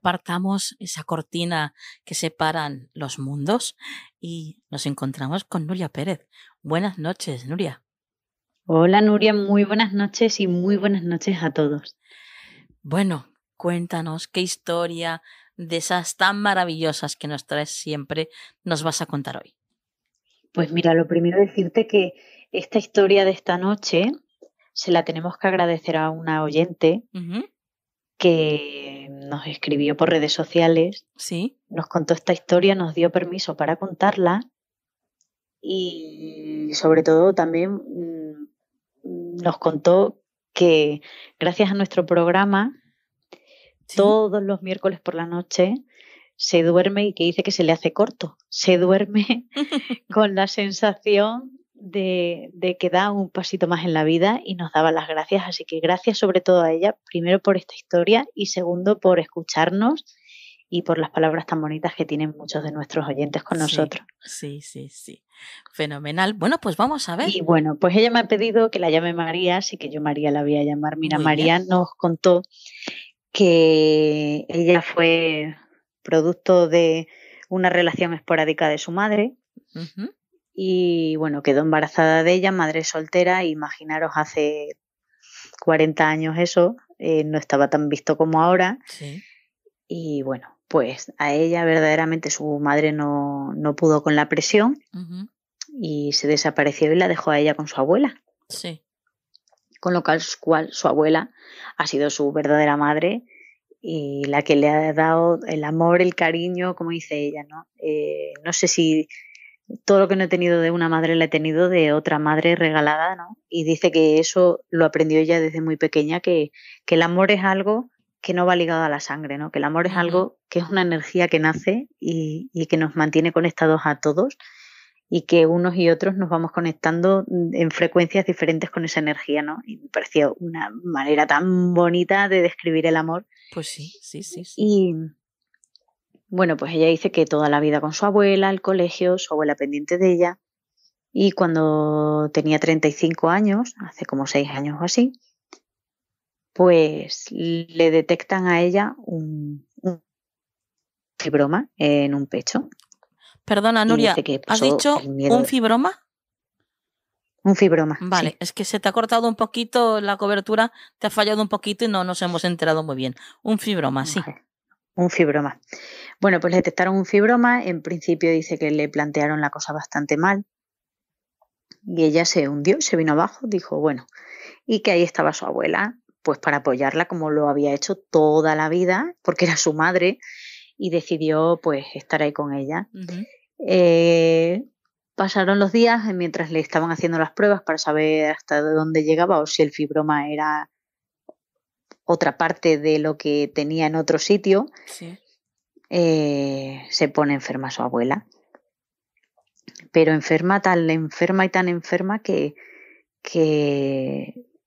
apartamos esa cortina que separan los mundos y nos encontramos con Nuria Pérez. Buenas noches, Nuria. Hola, Nuria, muy buenas noches y muy buenas noches a todos. Bueno, cuéntanos qué historia de esas tan maravillosas que nos traes siempre nos vas a contar hoy. Pues mira, lo primero decirte que esta historia de esta noche se la tenemos que agradecer a una oyente que nos escribió por redes sociales, nos contó esta historia, nos dio permiso para contarla y sobre todo también mm, nos contó que gracias a nuestro programa, todos los miércoles por la noche se duerme y que dice que se le hace corto, se duerme con la sensación de, que da un pasito más en la vida y nos daba las gracias. Así que gracias sobre todo a ella, primero por esta historia y segundo por escucharnos y por las palabras tan bonitas que tienen muchos de nuestros oyentes con nosotros. Sí, sí, sí. Fenomenal. Bueno, pues vamos a ver. Y bueno, pues ella me ha pedido que la llame María, así que yo María la voy a llamar. Mira, María nos contó que ella fue producto de una relación esporádica de su madre y bueno, quedó embarazada de ella, madre soltera, imaginaros hace 40 años eso, eh, no estaba tan visto como ahora. Y bueno, pues a ella verdaderamente su madre no, pudo con la presión y se desapareció y la dejó a ella con su abuela. Con lo cual su abuela ha sido su verdadera madre y la que le ha dado el amor, el cariño, como dice ella, ¿no? Eh, no sé si todo lo que no he tenido de una madre la he tenido de otra madre regalada, ¿no? Y dice que eso lo aprendió ella desde muy pequeña, que, el amor es algo que no va ligado a la sangre, ¿no? Que el amor es algo que es una energía que nace y, que nos mantiene conectados a todos y que unos y otros nos vamos conectando en frecuencias diferentes con esa energía, ¿no? Y me pareció una manera tan bonita de describir el amor. Pues sí, sí, sí. sí. Y, bueno, pues ella dice que toda la vida con su abuela, el colegio, su abuela pendiente de ella. Y cuando tenía 35 años, hace como 6 años o así, pues le detectan a ella un, fibroma en un pecho. Perdona, Nuria, ¿has dicho un fibroma? Un fibroma. Vale, es que se te ha cortado un poquito la cobertura, te ha fallado un poquito y no nos hemos enterado muy bien. Un fibroma, sí un fibroma. Bueno, pues le detectaron un fibroma, en principio dice que le plantearon la cosa bastante mal y ella se hundió, se vino abajo, dijo, bueno, y que ahí estaba su abuela, pues para apoyarla como lo había hecho toda la vida, porque era su madre y decidió pues estar ahí con ella. Eh, pasaron los días mientras le estaban haciendo las pruebas para saber hasta dónde llegaba o si el fibroma era otra parte de lo que tenía en otro sitio, eh, se pone enferma su abuela. Pero enferma, tan enferma y tan enferma que,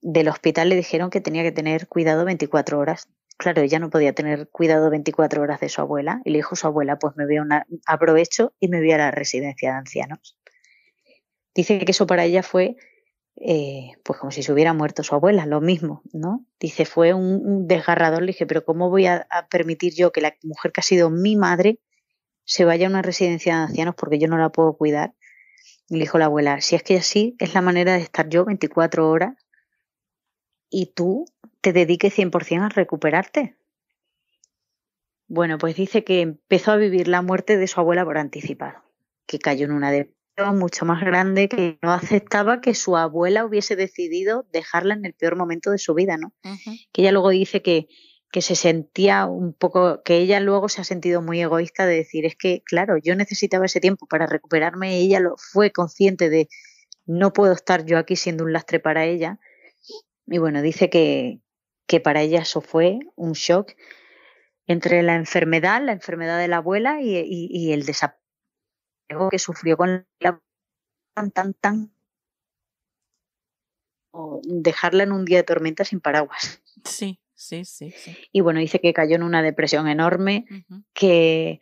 del hospital le dijeron que tenía que tener cuidado 24 horas. Claro, ella no podía tener cuidado 24 horas de su abuela y le dijo su abuela, pues me voy a una, aprovecho y me voy a la residencia de ancianos. Dice que eso para ella fue eh, pues como si se hubiera muerto su abuela, lo mismo, ¿no? Dice, fue un, desgarrador, le dije, pero ¿cómo voy a, permitir yo que la mujer que ha sido mi madre se vaya a una residencia de ancianos porque yo no la puedo cuidar? le dijo la abuela, si es que así es la manera de estar yo 24 horas y tú te dediques 100% a recuperarte. Bueno, pues dice que empezó a vivir la muerte de su abuela por anticipado, que cayó en una de mucho más grande que no aceptaba que su abuela hubiese decidido dejarla en el peor momento de su vida, ¿no? Que ella luego dice que, se sentía un poco, que ella luego se ha sentido muy egoísta de decir, es que, claro, yo necesitaba ese tiempo para recuperarme y ella lo, fue consciente de, no puedo estar yo aquí siendo un lastre para ella. Y bueno, dice que, que para ella eso fue un shock entre la enfermedad, la enfermedad de la abuela y, el, desaparecer que sufrió con la tan tan tan o dejarla en un día de tormenta sin paraguas. Sí, sí, sí. Y bueno, dice que cayó en una depresión enorme, que,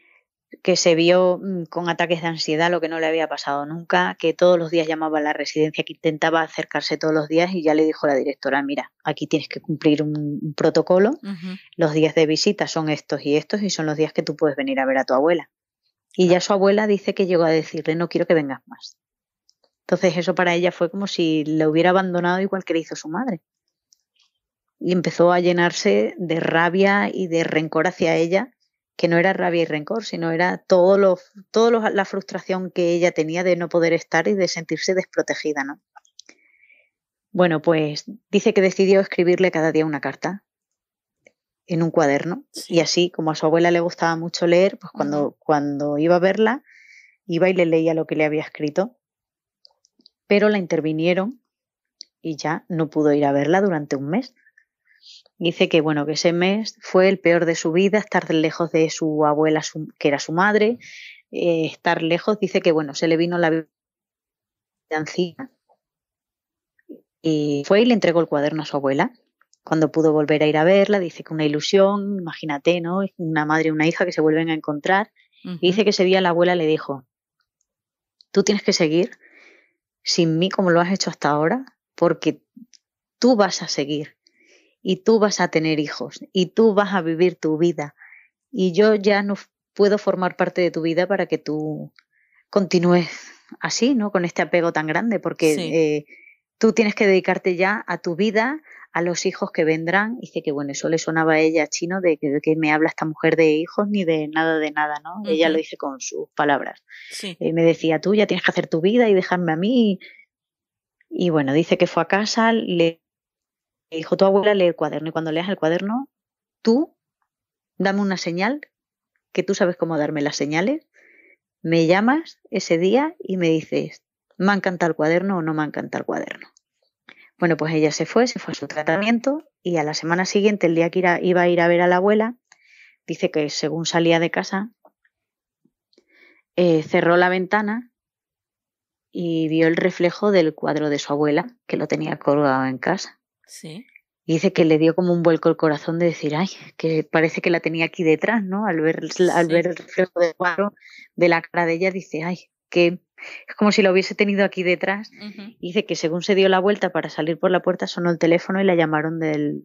que se vio mm, con ataques de ansiedad, lo que no le había pasado nunca, que todos los días llamaba a la residencia, que intentaba acercarse todos los días y ya le dijo la directora, mira, aquí tienes que cumplir un, protocolo, los días de visita son estos y estos y son los días que tú puedes venir a ver a tu abuela. Y ya su abuela dice que llegó a decirle, no quiero que vengas más. Entonces eso para ella fue como si le hubiera abandonado igual que le hizo su madre. Y empezó a llenarse de rabia y de rencor hacia ella, que no era rabia y rencor, sino era toda la frustración que ella tenía de no poder estar y de sentirse desprotegida, ¿no? Bueno, pues dice que decidió escribirle cada día una carta en un cuaderno. Y así, como a su abuela le gustaba mucho leer, pues cuando, cuando iba a verla, iba y le leía lo que le había escrito. Pero la intervinieron y ya no pudo ir a verla durante un mes. Dice que bueno, que ese mes fue el peor de su vida, estar lejos de su abuela, que era su madre, eh, estar lejos, dice que bueno, se le vino la vida Y fue y le entregó el cuaderno a su abuela cuando pudo volver a ir a verla, dice que una ilusión, imagínate, ¿no? Una madre y una hija que se vuelven a encontrar. Y dice que ese día la abuela le dijo, tú tienes que seguir sin mí como lo has hecho hasta ahora, porque tú vas a seguir y tú vas a tener hijos y tú vas a vivir tu vida. Y yo ya no puedo formar parte de tu vida para que tú continúes así, ¿no? Con este apego tan grande, porque eh, tú tienes que dedicarte ya a tu vida, a los hijos que vendrán. dice que, bueno, eso le sonaba a ella chino de que, me habla esta mujer de hijos ni de nada de nada, ¿no? Ella lo dice con sus palabras. Sí. Eh, me decía, tú ya tienes que hacer tu vida y dejarme a mí. Y, bueno, dice que fue a casa, le dijo tu abuela, lee el cuaderno y cuando leas el cuaderno, tú dame una señal, que tú sabes cómo darme las señales. Me llamas ese día y me dices, me encanta el cuaderno o no me encanta el cuaderno. Bueno, pues ella se fue, se fue a su tratamiento y a la semana siguiente, el día que iba a ir a ver a la abuela, dice que según salía de casa, eh, cerró la ventana y vio el reflejo del cuadro de su abuela, que lo tenía colgado en casa. Sí. dice que le dio como un vuelco el corazón de decir, ay, que parece que la tenía aquí detrás, ¿no? Al ver, al ver el reflejo del cuadro de la cara de ella, dice, ay, que es como si lo hubiese tenido aquí detrás. Dice que según se dio la vuelta para salir por la puerta, sonó el teléfono y la llamaron de,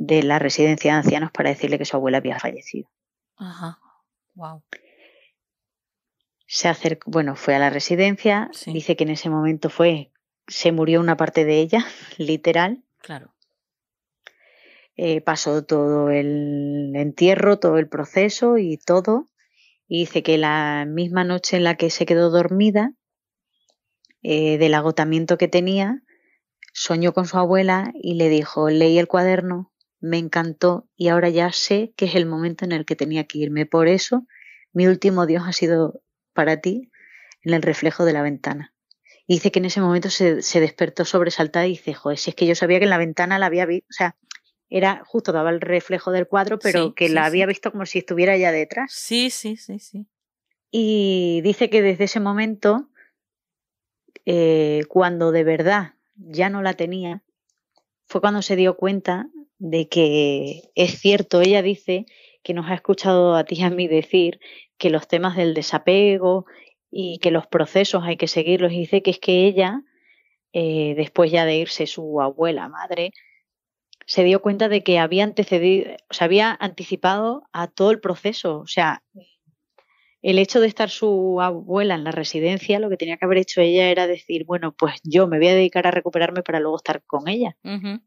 la residencia de ancianos para decirle que su abuela había fallecido. Ajá. Wow. Se acercó, bueno, fue a la residencia. Dice que en ese momento fue, se murió una parte de ella, literal. Claro. Eh, pasó todo el entierro, todo el proceso y todo. Y dice que la misma noche en la que se quedó dormida, eh, del agotamiento que tenía, soñó con su abuela y le dijo, leí el cuaderno, me encantó y ahora ya sé que es el momento en el que tenía que irme. Por eso, mi último Dios ha sido para ti en el reflejo de la ventana. Y dice que en ese momento se, se despertó sobresaltada y dice, joder, si es que yo sabía que en la ventana la había visto, o sea, era justo, daba el reflejo del cuadro, pero que la había visto como si estuviera ya detrás. Sí, sí, sí, sí. Y dice que desde ese momento, eh, cuando de verdad ya no la tenía, fue cuando se dio cuenta de que es cierto, ella dice que nos ha escuchado a ti y a mí decir que los temas del desapego y que los procesos hay que seguirlos. Y dice que es que ella, eh, después ya de irse su abuela, madre, se dio cuenta de que había antecedido, o se había anticipado a todo el proceso. O sea, el hecho de estar su abuela en la residencia, lo que tenía que haber hecho ella era decir, bueno, pues yo me voy a dedicar a recuperarme para luego estar con ella.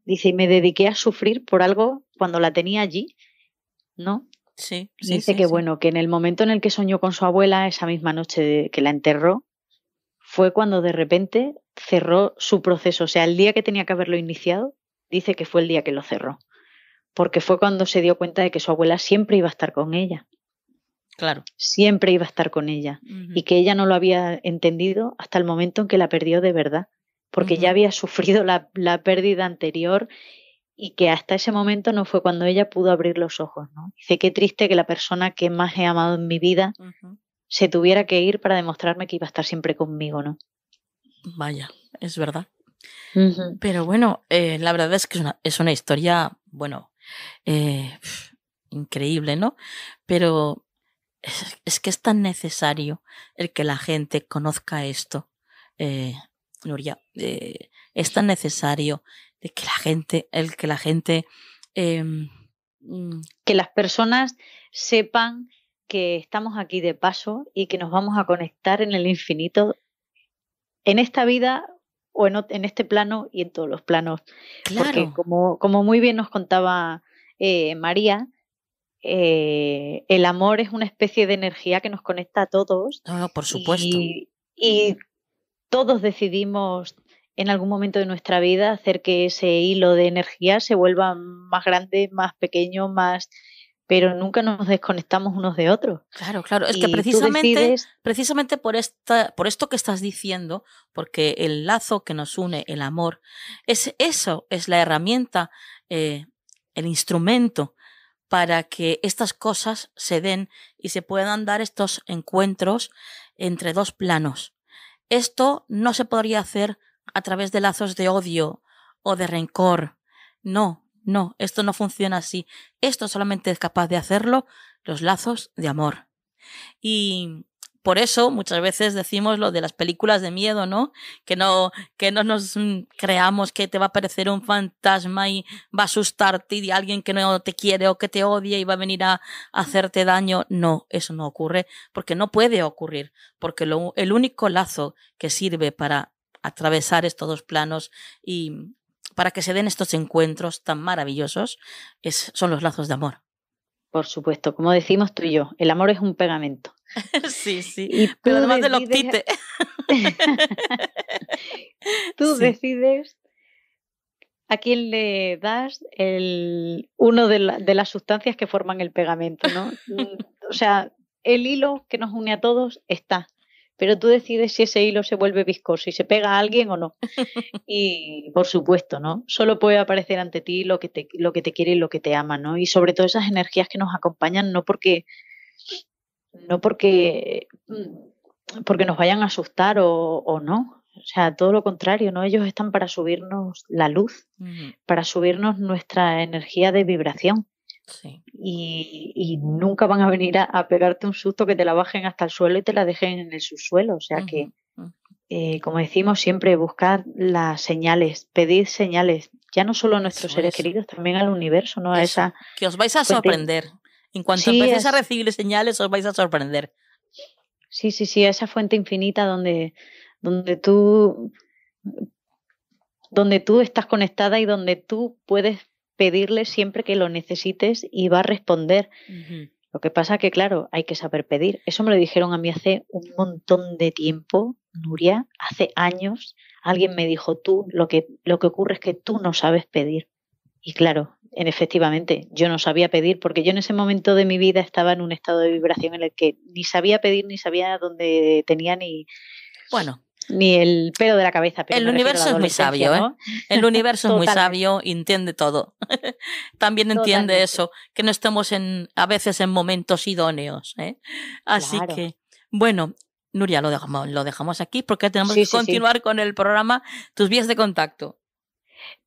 Dice, y me dediqué a sufrir por algo cuando la tenía allí, ¿no? Sí. Dice que bueno, que en el momento en el que soñó con su abuela, esa misma noche que la enterró, fue cuando de repente cerró su proceso. O sea, el día que tenía que haberlo iniciado, dice que fue el día que lo cerró, porque fue cuando se dio cuenta de que su abuela siempre iba a estar con ella. Claro. Siempre iba a estar con ella y que ella no lo había entendido hasta el momento en que la perdió de verdad, porque ya había sufrido la, pérdida anterior y que hasta ese momento no fue cuando ella pudo abrir los ojos. ¿no? Dice, qué triste que la persona que más he amado en mi vida se tuviera que ir para demostrarme que iba a estar siempre conmigo, ¿no? Vaya, es verdad. Pero bueno, eh, la verdad es que es una, historia, bueno, eh, increíble, ¿no? Pero es, que es tan necesario el que la gente conozca esto, Gloria. Eh, es tan necesario que la gente, el que la gente... Em, mm, que las personas sepan que estamos aquí de paso y que nos vamos a conectar en el infinito en esta vida o en, este plano y en todos los planos. Porque como, muy bien nos contaba eh, María, eh, el amor es una especie de energía que nos conecta a todos. No, por supuesto. y, todos decidimos en algún momento de nuestra vida hacer que ese hilo de energía se vuelva más grande, más pequeño, más pero nunca nos desconectamos unos de otros. Claro, claro. Es que precisamente, precisamente por, esta, por esto que estás diciendo, porque el lazo que nos une, el amor, es eso, es la herramienta, eh, el instrumento para que estas cosas se den y se puedan dar estos encuentros entre dos planos. Esto no se podría hacer a través de lazos de odio o de rencor. No, no, esto no funciona así. Esto solamente es capaz de hacerlo los lazos de amor. Y por eso muchas veces decimos lo de las películas de miedo, ¿no? Que no, que no nos mm, creamos que te va a aparecer un fantasma y va a asustarte y de alguien que no te quiere o que te odia y va a venir a hacerte daño. No, eso no ocurre porque no puede ocurrir, porque el único lazo que sirve para atravesar estos dos planos y para que se den estos encuentros tan maravillosos son los lazos de amor. Por supuesto, como decimos tú y yo, el amor es un pegamento. sí, sí. Pero además de los tites. tú decides a quién le das el, uno de, de las sustancias que forman el pegamento, ¿no? o sea, el hilo que nos une a todos está pero tú decides si ese hilo se vuelve viscoso y se pega a alguien o no. Y por supuesto, ¿no? Solo puede aparecer ante ti lo que te, lo que te quiere y lo que te ama, ¿no? Y sobre todo esas energías que nos acompañan, no porque, no porque, mm, porque nos vayan a asustar o, no. O sea, todo lo contrario, ¿no? Ellos están para subirnos la luz, para subirnos nuestra energía de vibración. Sí y, nunca van a venir a, pegarte un susto que te la bajen hasta el suelo y te la dejen en el subsuelo. O sea que, eh, como decimos siempre, buscar las señales, pedir señales, ya no solo a nuestros seres queridos, también al universo, ¿no? esa. Que os vais a sorprender. En cuanto a recibir señales, os vais a sorprender. Sí, sí, sí, a esa fuente infinita donde, donde tú donde tú estás conectada y donde tú puedes pedirle siempre que lo necesites y va a responder. Lo que pasa que, claro, hay que saber pedir. Eso me lo dijeron a mí hace un montón de tiempo, Nuria, hace años. Alguien me dijo, tú, lo que, lo que ocurre es que tú no sabes pedir. Y claro, en, efectivamente, yo no sabía pedir porque yo en ese momento de mi vida estaba en un estado de vibración en el que ni sabía pedir, ni sabía dónde tenía, ni... Bueno, ni el pelo de la cabeza. ¿eh? el universo es muy sabio, ¿eh? El universo es muy sabio entiende todo. También entiende eso, que no estemos en, a veces en momentos idóneos. ¿eh? Así que, bueno, Nuria, lo dejamos, aquí porque tenemos que continuar con el programa Tus vías de contacto.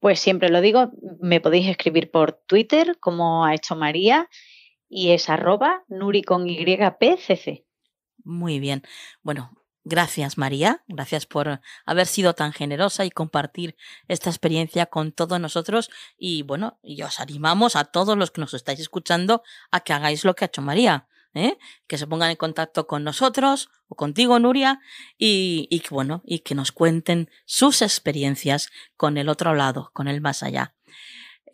Pues siempre lo digo, me podéis escribir por Twitter, como ha hecho María, y es arroba nuri con Muy bien. Bueno, Gracias María, gracias por haber sido tan generosa y compartir esta experiencia con todos nosotros y bueno, y os animamos a todos los que nos estáis escuchando a que hagáis lo que ha hecho María, ¿eh? que se pongan en contacto con nosotros o contigo Nuria y, bueno, y que nos cuenten sus experiencias con el otro lado, con el más allá.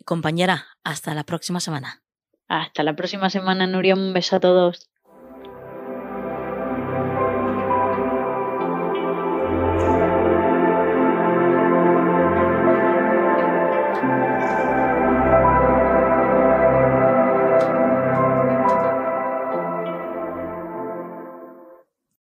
Compañera, hasta la próxima semana. Hasta la próxima semana Nuria, un beso a todos.